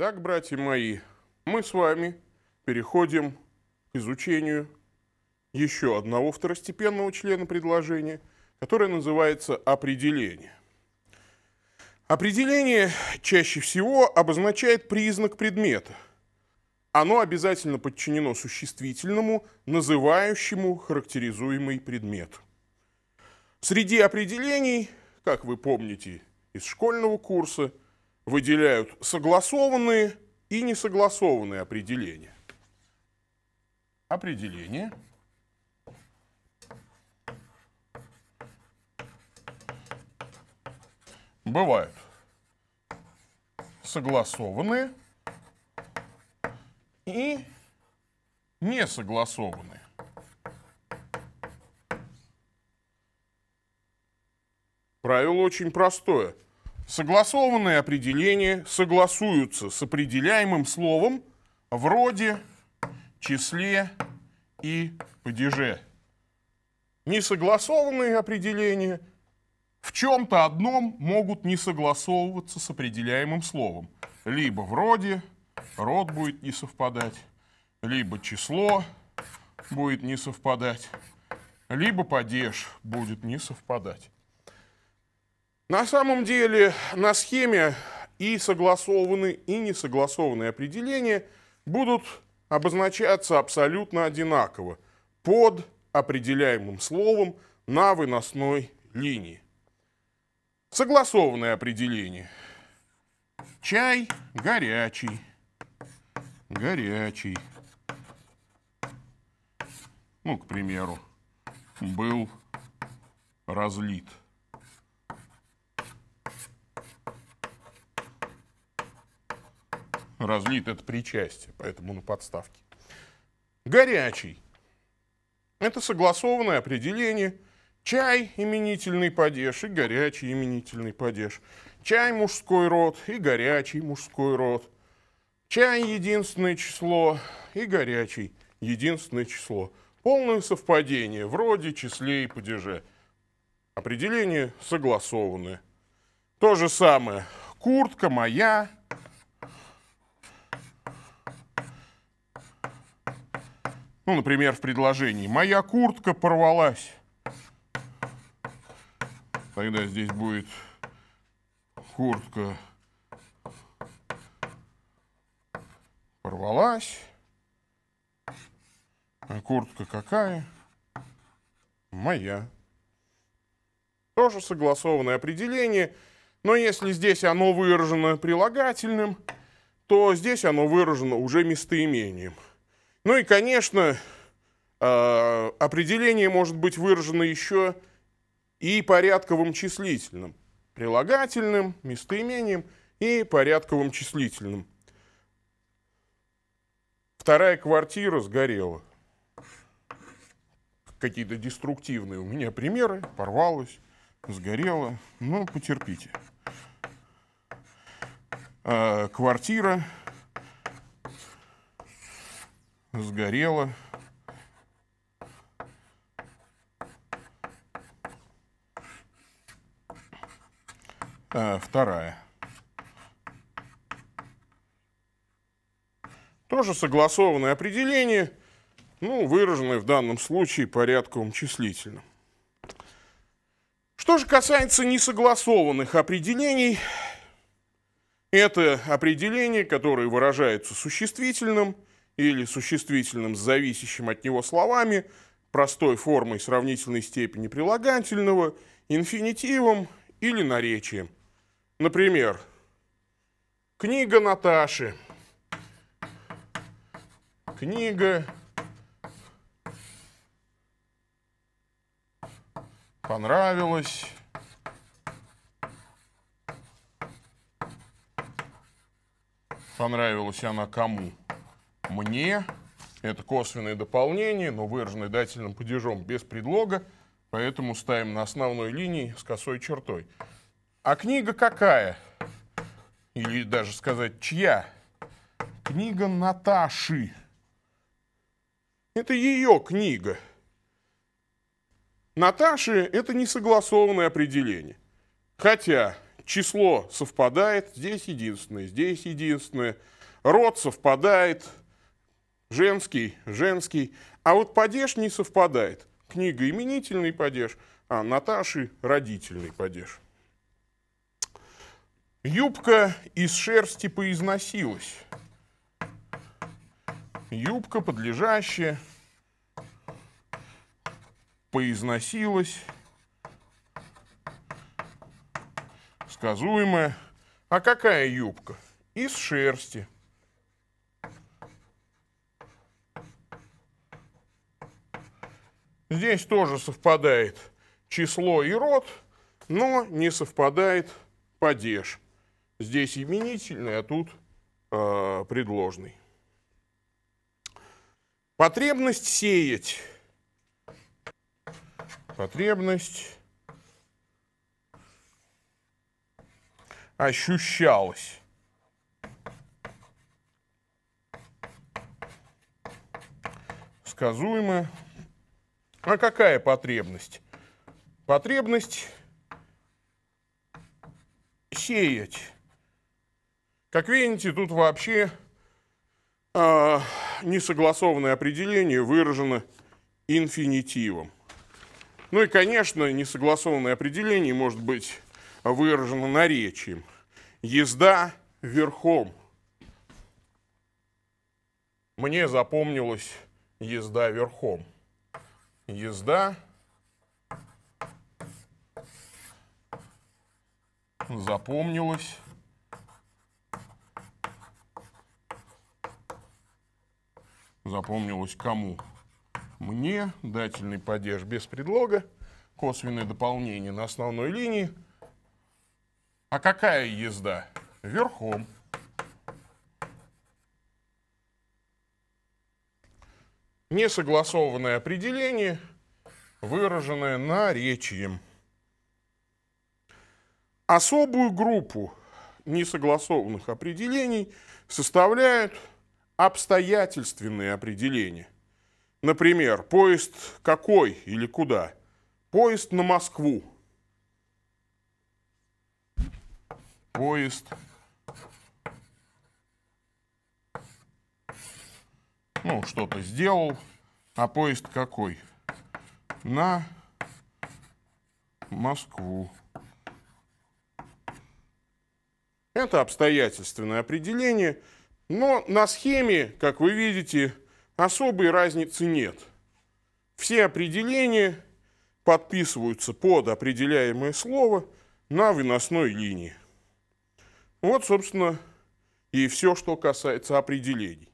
Итак, братья мои, мы с вами переходим к изучению еще одного второстепенного члена предложения, которое называется определение. Определение чаще всего обозначает признак предмета. Оно обязательно подчинено существительному, называющему характеризуемый предмет. Среди определений, как вы помните из школьного курса, выделяют согласованные и несогласованные определения. Определение бывают согласованные и несогласованные. Правило очень простое – Согласованные определения согласуются с определяемым словом в роде, числе и падеже. Несогласованные определения в чем-то одном могут не согласовываться с определяемым словом. Либо в роде род будет не совпадать, либо число будет не совпадать, либо падеж будет не совпадать. На самом деле на схеме и согласованные, и несогласованные определения будут обозначаться абсолютно одинаково под определяемым словом на выносной линии. Согласованное определение. Чай горячий. Горячий. Ну, к примеру, был разлит. разлит это причастие, поэтому на подставке. Горячий. Это согласованное определение. Чай – именительный падеж и горячий именительный падеж. Чай – мужской род и горячий мужской род. Чай – единственное число и горячий – единственное число. Полное совпадение вроде числе и падеже. Определение согласованное. То же самое. Куртка моя, Ну, например, в предложении «Моя куртка порвалась». Тогда здесь будет куртка порвалась. А куртка какая? Моя. Тоже согласованное определение, но если здесь оно выражено прилагательным, то здесь оно выражено уже местоимением – ну и, конечно, а, определение может быть выражено еще и порядковым числительным, прилагательным, местоимением и порядковым числительным. Вторая квартира сгорела. Какие-то деструктивные у меня примеры, порвалась, сгорела, ну потерпите. А, квартира Сгорела. А, вторая. Тоже согласованное определение, ну, выраженное в данном случае порядком числительным. Что же касается несогласованных определений, это определение, которое выражается существительным – или существительным с зависящим от него словами, простой формой сравнительной степени прилагательного, инфинитивом или наречием. Например, книга Наташи, книга понравилась, понравилась она кому? мне, это косвенное дополнение, но выраженное дательным падежом без предлога, поэтому ставим на основной линии с косой чертой. А книга какая? Или даже сказать, чья? Книга Наташи. Это ее книга. Наташи – это несогласованное определение. Хотя число совпадает, здесь единственное, здесь единственное, род совпадает – женский, женский. А вот падеж не совпадает. Книга именительный падеж, а Наташи родительный падеж. Юбка из шерсти поизносилась. Юбка подлежащая поизносилась, сказуемая. А какая юбка? Из шерсти. Здесь тоже совпадает число и род, но не совпадает падеж. Здесь именительный, а тут э, предложный. Потребность сеять. Потребность ощущалась. Сказуемая. А какая потребность? Потребность сеять. Как видите, тут вообще э, несогласованное определение выражено инфинитивом. Ну и, конечно, несогласованное определение может быть выражено наречием. Езда верхом. Мне запомнилась езда верхом езда запомнилась. Запомнилась кому? Мне. Дательный падеж без предлога. Косвенное дополнение на основной линии. А какая езда? Верхом. несогласованное определение, выраженное наречием. Особую группу несогласованных определений составляют обстоятельственные определения. Например, поезд какой или куда? Поезд на Москву. Поезд ну, что-то сделал, а поезд какой? На Москву. Это обстоятельственное определение, но на схеме, как вы видите, особой разницы нет. Все определения подписываются под определяемое слово на выносной линии. Вот, собственно, и все, что касается определений.